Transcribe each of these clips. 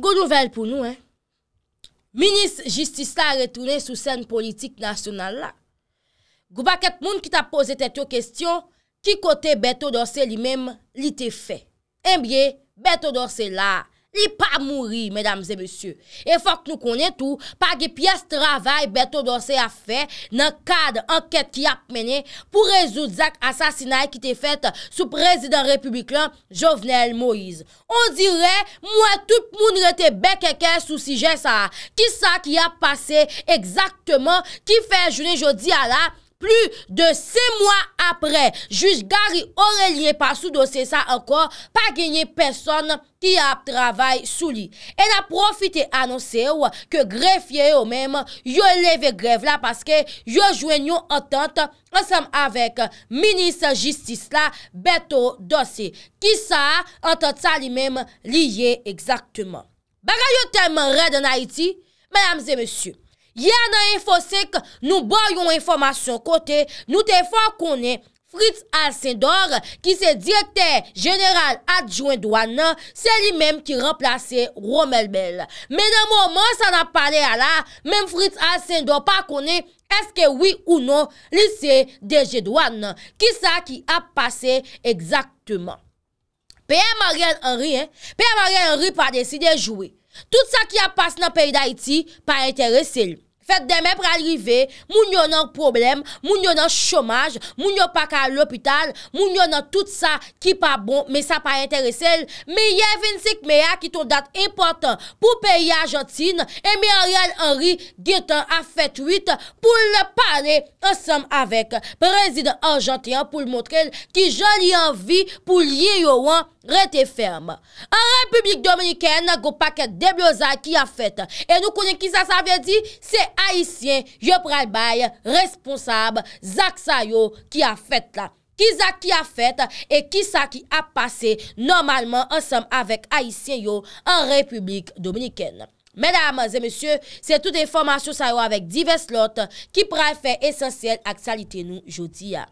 Gou nouvel pou nou, eh. Minis justice la retounen sou sen politik nasyonal la. Gou baket moun ki ta pose tet yo kestyon, ki kote Beto Dorse li menm li te fe. En bie, Beto Dorse la Li pa mouri, mesdames et messieurs. E fok nou konen tou, pa ge pyes travay beto dan se a fe nan kad anket ki ap mene pou rezout zak asasinay ki te fet sou prezident republik lan, Jovenel Moïse. On dire, mwen tout moun rete bekeke sou sijen sa la. Ki sa ki ap pase, ekzaktman, ki fe jounen jodi a la? Plu de se mwa apre, juj Gary Aurelien pa sou dosye sa ankon pa genye peson ki ap travay sou li. En a profite anonse ou ke grefye ou menm yo leve gref la paske yo jwen yon entente ansenm avek minis jistis la beto dosye. Ki sa entente sa li menm liye ekzaktman. Bagay yo temen red nan Haiti, menamze mesyu. Ya nan infosek nou boyon informasyon kote, nou te fwa konen Fritz Alcindor ki se direkter general adjouen douan nan, se li menm ki remplase Romelbel. Me nan mouman sa nan pale ala, menm Fritz Alcindor pa konen eske wii ou nou lisey deje douan nan, ki sa ki ap pasey egzaktman. Peye Marian Henry, peye Marian Henry pa deside jouwe. Tout sa ki ap pase nan peyi da iti pa enteresey lou. Fèk demè pralrive, moun yon an problem, moun yon an chomaj, moun yon pa ka l'hôpital, moun yon an tout sa ki pa bon, me sa pa interesel. Me yè Vincik Mea ki ton dat important pou peyi Argentine, eme Ariel Henry, getan a fèt 8 pou lè pale ansam avèk. Prezident Argentin pou lè montre lè ki jòl yon vi pou lè yon an. Rete ferm, an republik dominiken go paket deblozal ki a fet, e nou konen ki sa sa ve di, se aisyen yo pral bay responsab, zak sa yo ki a fet la, ki zak ki a fet, e ki sa ki a pase normalman ansem avek aisyen yo an republik dominiken. Medan amazen mesye, se tout informasyon sa yo avek divers lot, ki pral fe esensyel ak salite nou joti ya.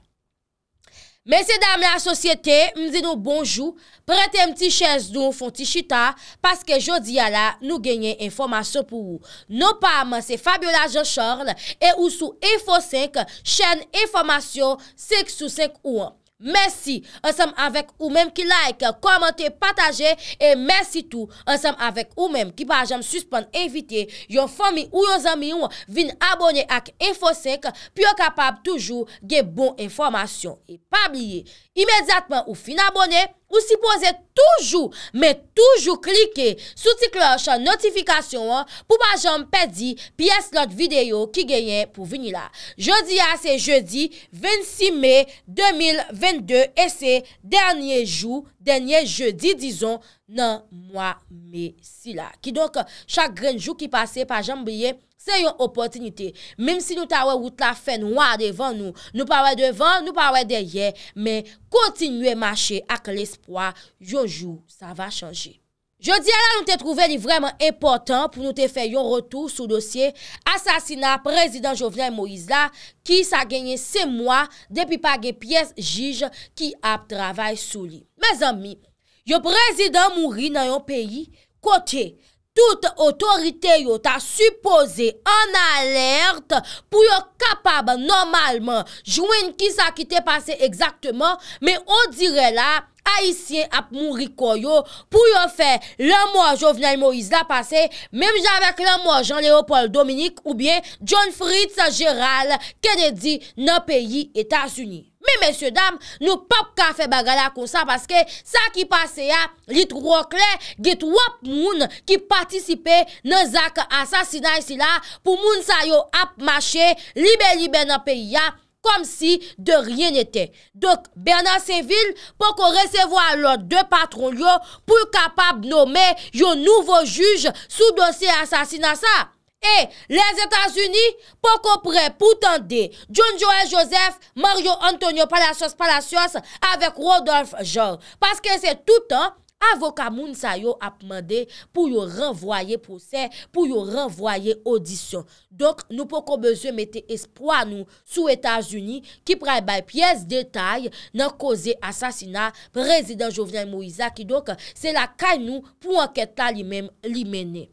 Mese dam la sosyete, mdino bonjou, prete mti chen zdo fon ti chita, paske jodi ala nou genye informasyon pou ou. No pam se Fabiola Jochorle e ou sou EFO 5 chen informasyon 6 sous 5 ou an. Mersi ansam avek ou menm ki like, komente, pataje E mersi tou ansam avek ou menm ki pa jom suspend evite Yon fomi ou yon zami yon vin abone ak FOSEC Pyo kapab toujou gen bon informasyon E pabliye imediatman ou fin abone Ou si pose toujou, men toujou klike Souti kloche notifikasyon Pou pa jom pedi pi es lot videyo ki genyen pou ah, vini la Jodi a se jodi 26 me 2020 En de ese, dernye jou, dernye jeudi, dison, nan mwa me si la. Ki donk, chak gren jou ki pase pa jambye, se yon opotinite. Mem si nou tawe wout la fen waa devan nou, nou pawe devan, nou pawe derye, men kontinwe mache ak l'espoa, yon jou, sa va chanje. Je di ala nou te trouve li vremen epotan pou nou te fè yon retou sou dosye asasina prezident Jovenel Moïse la ki sa genye se mwa depi page piyes jige ki ap travay sou li. Mez ami, yo prezident mouri nan yon peyi kote, tout otorite yo ta supose an alert pou yo kapab normalman jwen ki sa ki te pase ekzaktman, me o dire la haisyen ap moun rikoy yo pou yo fe la moua jovenel Moïse la pase, mem javek la moua Jean-Léopold Dominique ou bien John Fritz Gérald Kennedy nan peyi Etats-Unis. Me mèsyo dam, nou pap kafe bagala kon sa, paske sa ki pase ya, litro rokle, get wap moun ki patisipe nan zak asasina isi la, pou moun sa yo ap mache, libe libe nan peyi ya, kom si de ryen ete. Dok, Bernard Seville, poko resevo alot de patroulyo pou kapab nome yo nouvo juj sou dosi asasinasa. E, les Etats-Unis, poko pre pou tende John Joël Joseph, Mario Antonio Palacios Palacios avek Rodolphe Jor. Paske se toutan, Avoka moun sa yo ap mande pou yo renvoye posè, pou yo renvoye odisyon. Donk nou pou kon bezye mette espoa nou sou Etat-Unis ki prey bay piyes detay nan koze asasina prezident Jovian Moizaki. Donk se la kay nou pou anketa li menè.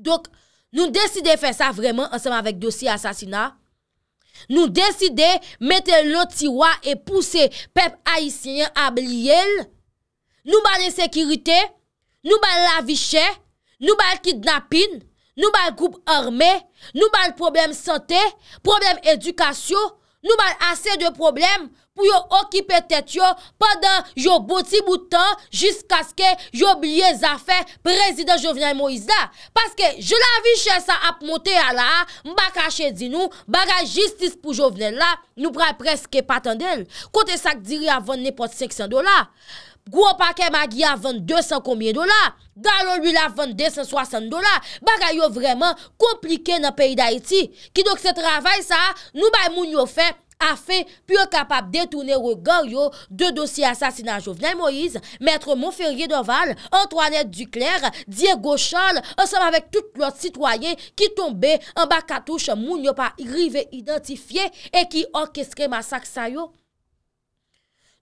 Donk nou deside fè sa vreman ansèm avèk dosi asasina. Nou deside mette lotiwa e pousse pep haisyen ab liye lè. Nou bal ensekiritè, nou bal lavi chè, nou bal kidnapin, nou bal goup armè, nou bal problem sante, problem edukasyon, nou bal asè de problem pou yo okipè tèt yo padan yo boti boutan jiska skè yo blyè zafè prezident Jovenel Moïse la. Paske, je lavi chè sa ap motè ala, mba kache di nou, bagay jistis pou Jovenel la, nou pral preske patan del. Kote sak diri avon ne pot 500 dola. Gwo pa ke magi a 22 san komye dola, galon li la 22 san 60 dola, bagay yo vreman komplike nan peyi da iti. Ki dok se travay sa, nou bay moun yo fe, a fe, pi yo kapap detounen regan yo de dosi asasinan Jovenel Moïse, Mètre Montferrier de Val, Antoine Duclerc, Diego Charles, ansem avèk tout lot sitwayen ki tombe anba katouche moun yo pa rive identifiye e ki orkeske masak sayo.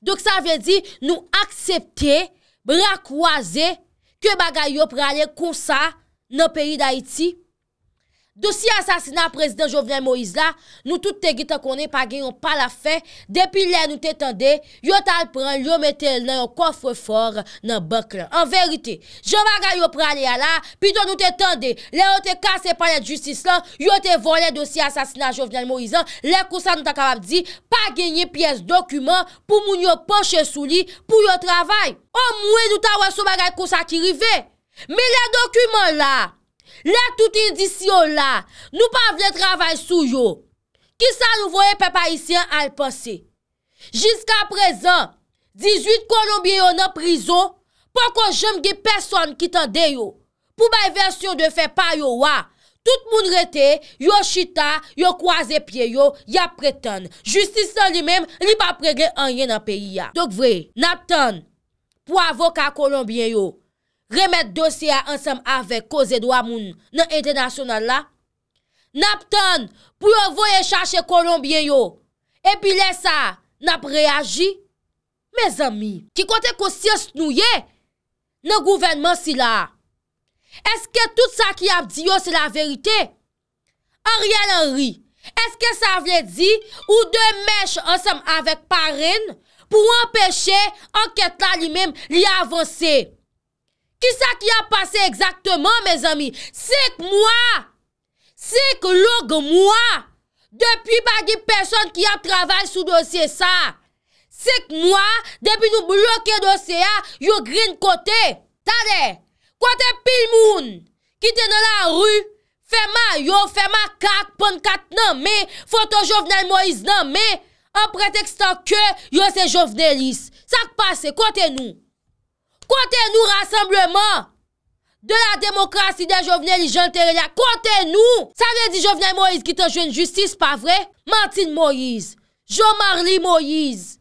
Dok sa ven di nou aksepte, rakwaze, ke bagay yo pre ale konsa nan peri da iti Dosye asasina prezident Jovenel Moïse la, nou tout te git an konen pa genyon pa la fe, depi lè nou te tende, yon tal pran, yon metel nan yon kofre for nan bakla. An verite, jom aga yon prale ya la, pi ton nou te tende, lè yon te kase panet justice la, yon te volen dosye asasina Jovenel Moïse la, lè kousa nou ta kabab di, pa genyen piyes dokumen pou moun yon poche sou li, pou yon travay. O mwen nou ta wansou bagay kousa ki rive, mi lè dokumen la. La tout indisyon la, nou pa vle travay sou yo. Kisa nou voye pepa isyen al posi. Jiska prezan, 18 kolombiyen yo nan prizon, pa kon jemge person ki tende yo. Pou bay versyon de fe pa yo wa, tout moun rete yo chita, yo kwaze pie yo, ya pretan. Justisan li mem, li pa pregen anyen nan peyi ya. Dok vwe, natan pou avoka kolombiyen yo, remet dosye ansem avek koze dwa moun nan ente nasyonal la, nap ton pou yo voye chache kolombien yo, epi lesa nap reagi? Me zami, ki kote kosye snouye nan gouvenman si la, eske tout sa ki ap di yo se la verite? Ariel Henry, eske sa vle di ou de mesh ansem avek parin pou empeshe anket la li mem li avanse? Ki sa ki a pase ekzaktman, me zami? Sek mwa! Sek log mwa! Depi ba di person ki a travale sou dosye sa! Sek mwa! Depi nou blokè dosye a, yo grin kote! Tade! Kote pil moun! Kite nan la ru! Fema yo, fema kak, ponkat nan me! Foto jovnel Moïse nan me! An pretextan ke, yo se jovnelis! Sak pase kote nou! Kote nou rassembleman de la demokrasi den jovenel li jantere la. Kote nou! Sa vye di jovenel Moïse ki te jwen justice, pa vre? Martine Moïse. Jean-Marie Moïse.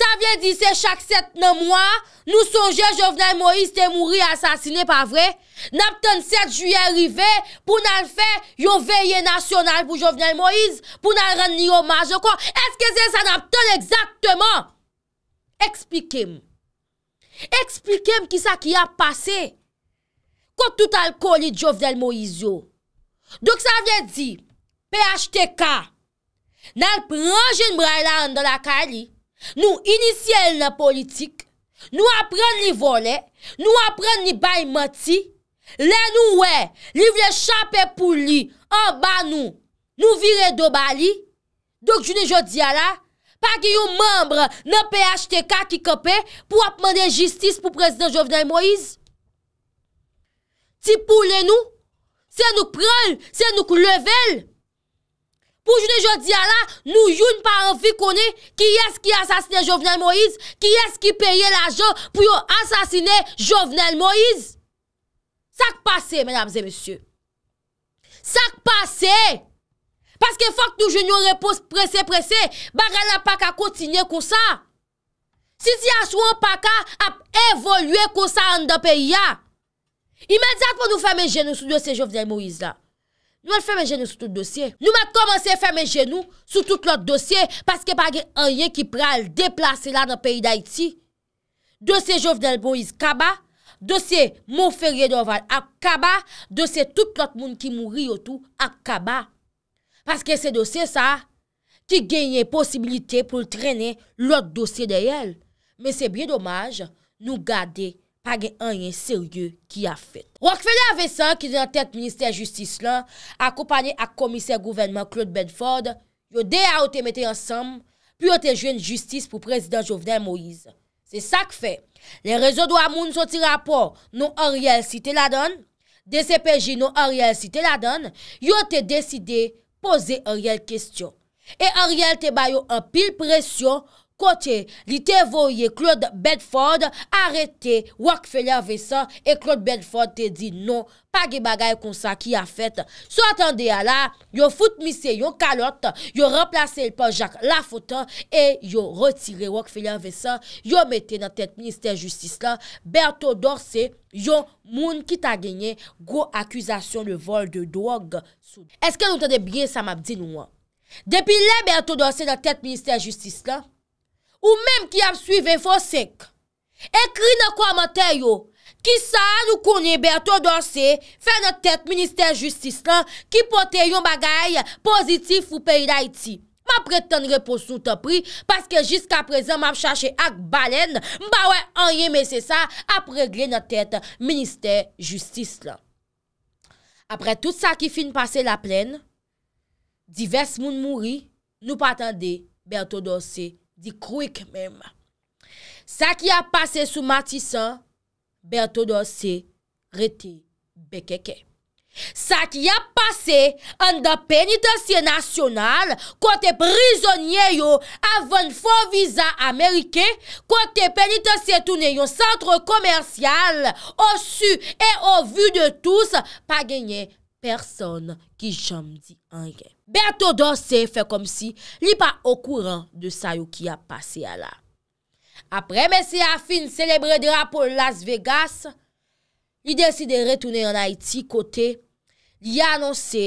Sa vye di se chak 7 nan mwa nou sonje jovenel Moïse te mouri asasine, pa vre? Naptan 7 juye rive pou nan l fe yo veye nasyonal pou jovenel Moïse pou nan rande ni omaj. Eske se sa naptan exaktman? Ekspikim. Eksplikem ki sa ki a pase. Ko tout al kolid jo vdel Moizyo. Dok sa vle di, PHTK, nan pranjen mbra la an do la kali, nou inisye el na politik, nou apren li vole, nou apren li bay mati, le nou we, li vle chaper pou li, an ba nou, nou vire do bali, dok june jodi ala, Pa ki yon membre nan PHTK ki köpe pou apmane jistis pou prezident Jovenel Moïse? Ti pou lè nou? Se nou pral? Se nou koulevel? Pou jounè jodi ala, nou youn par an fi konè, ki yè s ki asasine Jovenel Moïse? Ki yè s ki peye la jò pou yon asasine Jovenel Moïse? Sak pase, menames et messieurs. Sak pase! Sak pase! Paske fok nou jenyo repos prese prese, bagan la paka kontine konsa. Sisi aswoun paka ap evolwe konsa an da peyi ya. Imenzyat pou nou fèmè jenou sou dosye jovnel Moïse la. Nou al fèmè jenou sou tout dosye. Nou mat komanse fèmè jenou sou tout lot dosye, paske bagan anye ki pral deplase la nan peyi da iti. Dosye jovnel Moïse kaba, dosye mou ferye doval ak kaba, dosye tout lot moun ki mou ri yo tou ak kaba. Paske se dosye sa, ti genye posibilite pou trene lot dosye de yel. Men se bie domaj, nou gade pa gen anye seryeu ki a fet. Wakfele Avesan, ki nan tet Ministèr Justice lan, akopane ak komiser gouvernement Claude Bedford, yo de a ote mette ansam, pi ote jwen justice pou prezident Jovenel Moïse. Se sa kfe, le rezo do amoun soti rapor nou a riel site ladan, de CPJ nou a riel site ladan, yo ote deside Poze an riyal kestyon. E an riyal te bayo an pil presyon... Kote, li te voye Claude Bedford, arete wak fèlè vè sa, e Claude Bedford te di, non, pa ge bagay kon sa ki a fèt. Sou atende ya la, yo foute misè, yo kalote, yo remplase el pa Jacques Lafoutan, e yo retire wak fèlè vè sa, yo metè nan tèt Ministère Justice la, Berthaud Dorcé, yo moun ki ta genye, go akwizasyon le vol de drogue. Eske nou tède bie sa map di nou an? Depi le Berthaud Dorcé nan tèt Ministère Justice la, Ou mèm ki ap suive fòsèk. Ekri nan kwa mater yo, ki sa an nou konye bèr tò dòrse, fè nòt tèt Ministèr Justis lan, ki pote yo bagay pozitif ou peyi la iti. Ma pretenre pou sou te pri, paske jisk aprezen ma ap chache ak balèn, mba wè anye mè se sa, ap regle nòt tèt Ministèr Justis lan. Apre tout sa ki fin pase la plèn, divers moun mouri, nou patande bèr tò dòrse, Di kouik mèm. Sa ki a pase sou matisan, bèr tò do se rete bekeke. Sa ki a pase an da penitensye nasyonal, kote prizonye yo avon fò viza Amerike, kote penitensye toune yo sentro komersyal, o su e o vu de tous pa genye person ki jom di an gen. Bè ato dosè fè kom si li pa okouran de sa yo ki ap pase a la. Apre mè se a fin celebre de rapol Las Vegas, li deside retounen an Haiti kote, li anonsè,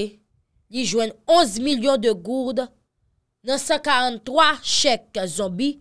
li jwen 11 milyon de gourd, nan 143 chèk zombi,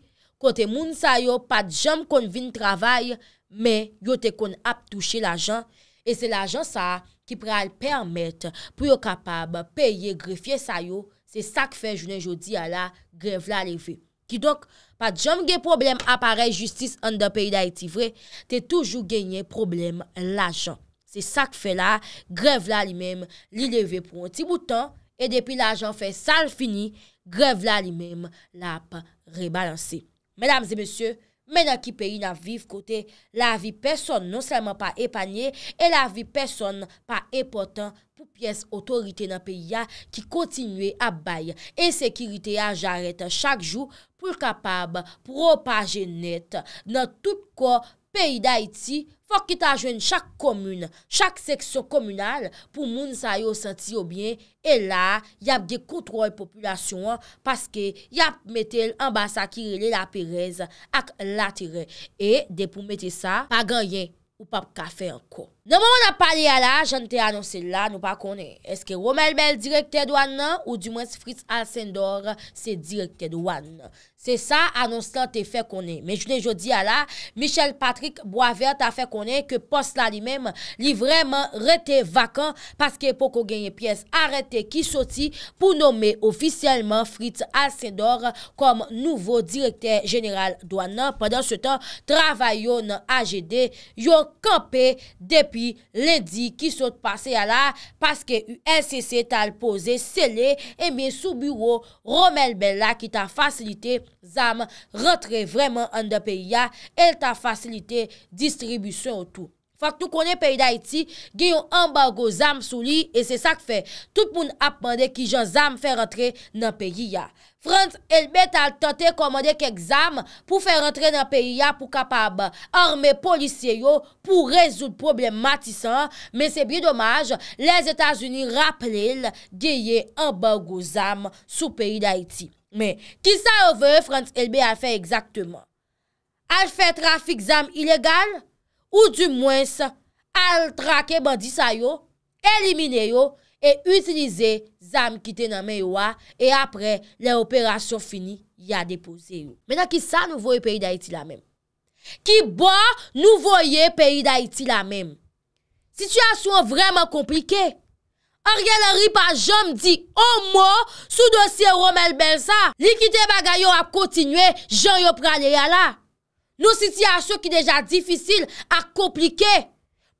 kote moun sa yo pat jom kon vin travay, mè yote kon ap touche l'ajan, e se l'ajan sa a, Ki pre al permet pou yo kapab peye grefye sayo, se sak fe jounen jodi ala grev la leve. Ki donk, pat jom gen problem aparel justice an da peyi da iti vre, te toujou genye problem l'ajan. Se sak fe la, grev la li mem li leve pou an ti boutan, e depi l'ajan fe sal fini, grev la li mem la pa rebalanse. Men amze monsye. Mè nan ki peyi nan viv kote, la vi peson nan selman pa epanyè, e la vi peson pa epotan pou piyes otorite nan peyi ya ki kontinwe abay. E sekirite ya jaret chak jou pou kapab propaje net nan tout kòt Peyi da iti, fok ki ta jwen chak komune, chak seksyon komunal pou moun sa yo senti yo bien. E la, yap de kontroy populasyon, paske yap metel ambasa ki rele la perez ak la tire. E, de pou metel sa, pa ganyen ou pap ka fe anko. Nan moun an pali ala, jan te anonsel la nou pa konen. Eske Romel Bel direkte dwan nan ou di mwens Fritz Alcindor se direkte dwan nan? Se sa anonselan te fe konen. Men jounen jodi ala, Michel Patrick Boisvert a fe konen ke post la li mem li vreman rete vakan paske pou ko genye piyes arete ki soti pou nome ofisyelman Fritz Alcindor kom nouvo direkte general dwan nan. Pendan se tan, travay yo nan AGD, yo kampe depresyon. pi lendi ki sot pase ya la paske UNCC tal pose sele e mi sou bureau Romel Bella ki ta fasilite zam rentre vreman an de pe ya, el ta fasilite distribusyon ou tou. Fak tou konen peyi d'Haiti, geyon ambago zam sou li, e se sak fe, tout pou nou ap mande ki jan zam fe rentre nan peyi ya. Frans Elbet al tante komande kek zam pou fe rentre nan peyi ya pou kapab arme polisye yo pou rezout problematisan, men se biye domaj, les Etats-Unis rappele geye ambago zam sou peyi d'Haiti. Men, ki sa ouve Frans Elbet al fe exactement? Al fe trafik zam ilegal? Ou du mwens, al trake bandisa yo, elimine yo, e utilize zam ki te name yo a, e apre le operasyon fini, ya depose yo. Menan ki sa nou voye peyi da iti la menm. Ki ba nou voye peyi da iti la menm. Sityasyon vreman komplike. Ar gelori pa jom di, omo, sou dosye romel belsa. Li ki te bagay yo ap kontinwe, jom yo prane ya la. Nou si si a chou ki deja difisil a komplike.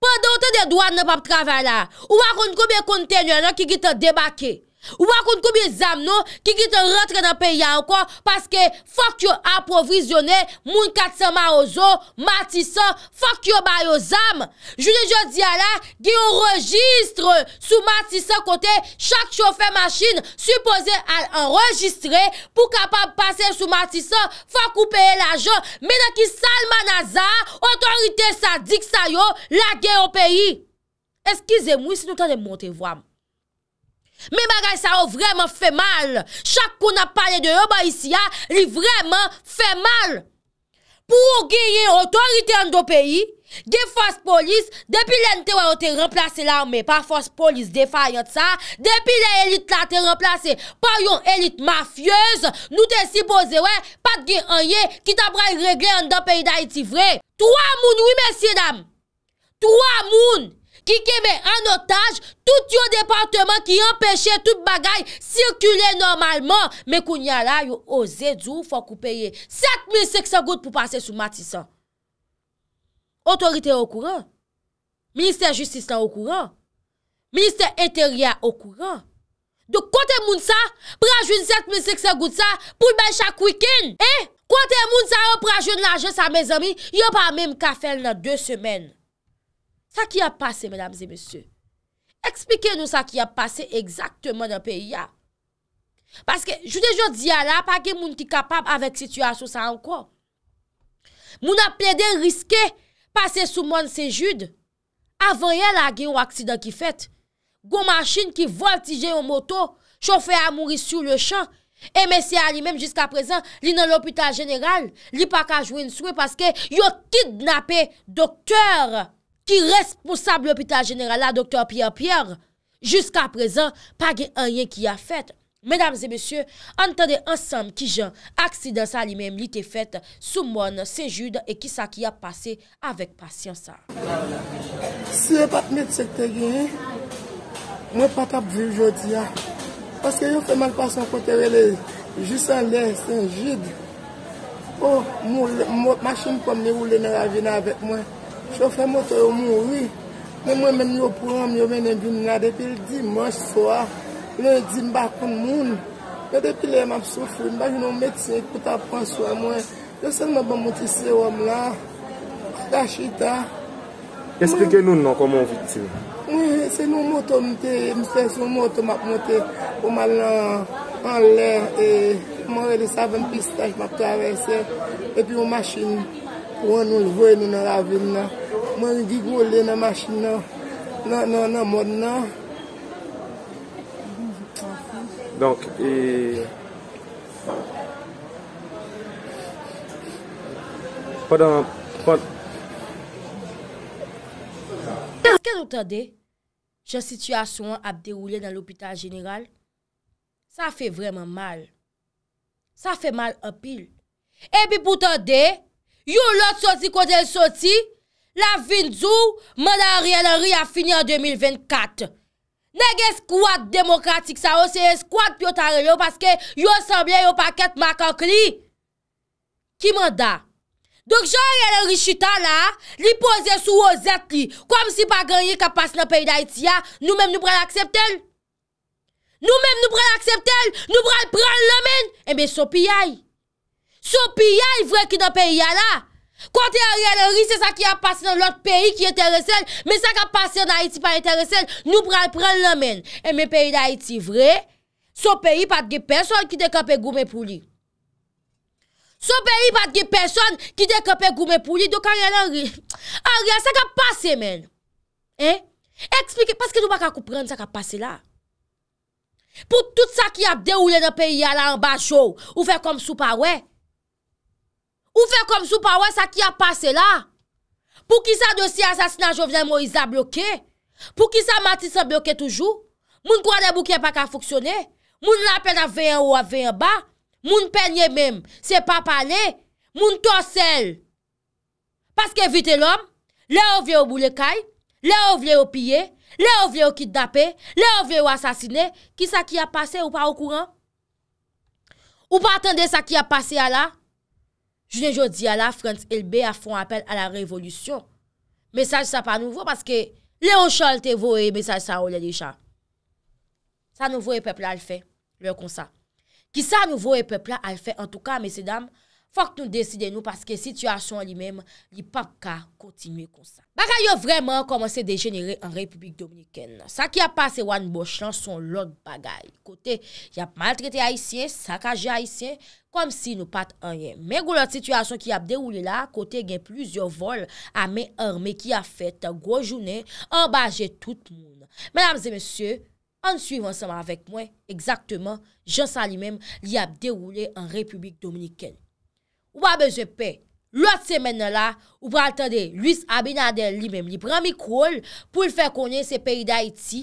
Pa doutan de douan nan pap travala. Ou akon koube konten yon nan ki gita debake. Ou wakoun non, koumye zam nou ki git an rentre nan peyi an kon Paske fok yo aprovizyonen moun kat seman ozo Matisan fok yo bayo zam Joune jò di ala, geyo registre Sou matisan kote, chak choufe masin Supose al enregistre pou kapab pase sou matisan Fok ou peye lajon Menè ki salman aza, otorite sadik sayo La geyo peyi Eskize mou si nou tan de monte vwam Men bagay sa ou vreman fe mal. Chak kon ap pale de ou ba isya, li vreman fe mal. Pou ou genye otorite an do peyi, gen fos polis, depi len te wè ou te remplase l'arme, pa fos polis defa yon sa, depi le elit la te remplase, pa yon elit mafyez, nou te sipoze wè pat gen an ye, ki tab ray regle an do peyi da iti vre. Tro amoun wè mesye dam. Tro amoun. Ki keme anotaj, tout yo departement ki empèche tout bagay sirkule normalman. Mè kou nyala yo oze dzou fò kou peye. 7000 sekse gout pou pase sou matisan. Otorite yo kouran. Ministè justice yo kouran. Ministè intèria yo kouran. Do kote moun sa, prajoun 7000 sekse gout sa pou lben chak wikin. E, eh? kote moun sa yo prajoun lanje sa mez ami, yo pa mèm ka fèl nan 2 semeni. Sa ki a pase, mesdames et messieurs, eksplike nou sa ki a pase ekzaktement nan peyi ya. Paske, jou dejo diya la, pa gen moun ki kapab avèk situasyon sa anko. Moun ap pede riske pase sou moun se jude, avan yè la gen ou aksidant ki fèt, goun masin ki voltije ou moto, chofè a mouri sou le chan, emesye a li menm jiska prezen, li nan l'opital general, li pa ka jwen sou, paske yo kidnapé doktèr Ki responsable l'hôpital jeneral la doktor Pierre Pierre Jusk aprezen Pa gen an yen ki a fèt Mèdames et mèsyè Antende ansam ki jen Aksidans a li mèm li te fèt Sou moun, se jude E ki sa ki a pase Avèk pasyon sa Si yon pat mèd se kte gen Mè pat apjou jodi ya Paske yon fèman pason kote re lè Jus an lè, se jude O, mò, mò, mò Mèchèm kom nè ou lè nè avèk mè Chofè moutou yo mouwi Ne mwen men yo pou am yo vene bin la Depi l di mounch swa Yon yon di mbakoun moun Depi lè m ap soufri mbak yon mètsin Kout ap pran swa mwen Yon sel mwen ban mouti sewom la Kouta chita Esplike nou nan koman viti Mwen se nou moutou mwen te Mwen se sou moutou mwen te Oman lan an lè e, Mwen re de saven bistaj mwen pran re se E pi yon masin Oman nou vwen nou nan la vil nan Mwen di gwole nan machin nan, nan nan nan moun nan. Donk, e... Podan, podan... Kèdou tade, jen situasyon ap deroule nan l'Opital General, sa fe vreman mal. Sa fe mal apil. Ebi poutade, yon lot soti kwa jen soti, La vin dzou, manda a riyalori a fini an 2024. Ne gen skwad demokratik sa ou, se ye skwad piotare yo, paske yo sanbyen yo paket makank li. Ki manda? Dok jan riyalori chita la, li pose sou o zet li, koum si pa ganyi kapas nan peyi da iti ya, nou men nou pral akseptel. Nou men nou pral akseptel, nou pral pral lomen. E men so piyay. So piyay vre ki nan peyi ya la. Kote a riyan riy, se sa ki a pase nan lot peyi ki enteresel, men sa ka pase nan Haiti pa enteresel, nou pral pral la men. E men peyi nan Haiti vre, so peyi patge peson ki dekope gume pouli. So peyi patge peson ki dekope gume pouli, do ka riyan riyan riyan. A riyan sa ka pase men. Eh, eksplike, paske nou baka koupren sa ka pase la. Po tout sa ki apde oule nan peyi yalan bachou, ou fe kom soupa wey, Ou fe kom sou pa wè sa ki a pase la? Pou ki sa dosi asasinan jow vle mou isa bloke? Pou ki sa mati sa bloke toujou? Moun kwa de bouke pa ka foksyone? Moun la pen a ven an ou a ven an ba? Moun pen ye menm? Se pa pale? Moun to sel? Paske vite lom? Le ou vle ou boule kay? Le ou vle ou pye? Le ou vle ou kidape? Le ou vle ou asasine? Ki sa ki a pase ou pa ou kouan? Ou pa atende sa ki a pase a la? jounen jodi ala, Frans Elbe a fon apel a la revolutyon. Mesaj sa pa nouvo, paske Leon Charles te voue, mesaj sa oule lè lè chan. Sa nouvo e pepla al fè, lè kon sa. Ki sa nouvo e pepla al fè, an touka, mesè dam, Fok nou deside nou paske sityasyon li mem li pa ka kontinue konsa. Bagay yo vreman komanse dejenere an Republik Dominiken. Sa ki ap pase wan boch lan son lot bagay. Kote yap maltrete haisyen, sakaje haisyen, kom si nou pat anye. Men goun lot sityasyon ki ap deroule la, kote gen plizyo vol a men orme ki a fete gojounen, anbaje tout moun. Men amze monsye, an suyv ansama avek mwen, egzaktman jansan li mem li ap deroule an Republik Dominiken. Ou ba bejepè, lòt semen la, ou pral tande Luis Abinader li mem li pran mikwol pou l fè konye se peyi da iti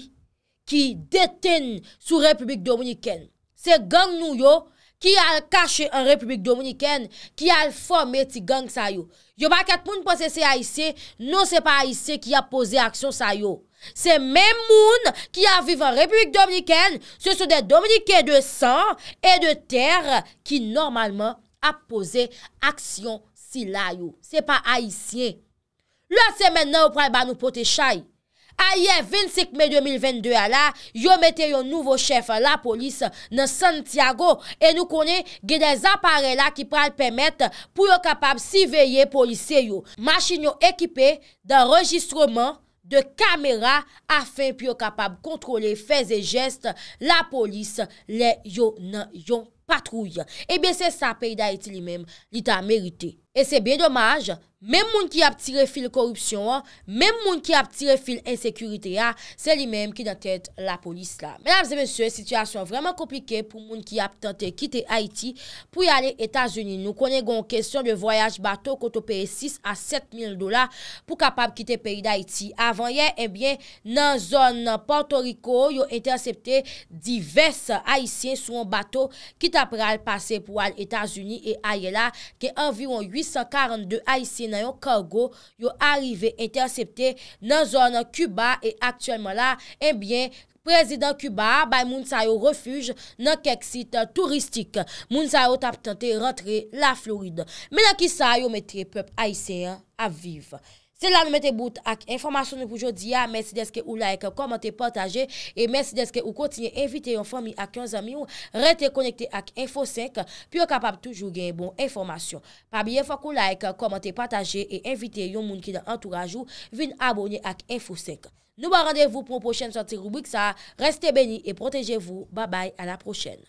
ki deten sou Republik Dominikèn. Se gang nou yo ki al kache an Republik Dominikèn ki al fòm eti gang sa yo. Yo ba ket moun posese non, a isi, nou se pa a isi ki a pose aksyon sa yo. Se men moun ki a vive an Republik Dominikèn, se sou de Dominikèn de san e de ter ki normalman fòm. a pose aksyon si la yo. Se pa a isye. Lote semen nan ou pral ban nou pote chay. A ye 25 me 2022 ala, yo mette yo nouvo chef la polis nan Santiago e nou konen gede zapare la ki pral pemet pou yo kapab si veye polise yo. Mashin yo ekipe dan rejistroman de kamera a fe pou yo kapab kontrole fez e jeste la polis le yo nan yon aparat. Patrouye, ebe eh se sa pey da eti li mem, li ta merite. Et c'est bien dommage, mèm moun ki ap tire fil korupsyon, mèm moun ki ap tire fil insekuritya, c'est li mèm ki dantèt la polis la. Mèdames et mèsè, situasyon vreman komplike pou moun ki ap tante kite Haiti pou y ale Etats-Unis. Nou konè goun kèsyon de voyaj bato koto peye 6 à 7000 dola pou kapab kite peyi d'Haïti. Avan yè, eh nan zon Porto Rico, yo entensèpte divers haïsyen sou yon bato kit ap pral pase pou al Etats-Unis et a yè la ki environ 8, 1842, Aïsé nan yon cargo yon arrive intercepté nan zon Kuban. Et actuellement là, eh bien, président Kuban bay moun sa yon refuge nan kek site touristique. Moun sa yon tap tenté rentrer la Floride. Menan ki sa yon mette pep Aïsé a vive. Se la nou mette bout ak informasyon nou pou jodi ya, mersi deske ou like, komante, pataje, e mersi deske ou kontine invite yon fami ak yon zami ou rete konekte ak Info 5, pi yo kapap toujou gen bon informasyon. Pa biye fok ou like, komante, pataje, e invite yon moun ki da antourajou, vin abonye ak Info 5. Nou ba randevou pou mwen pochene santi rubik sa, reste beni e protejevou. Ba bay, anaprochen.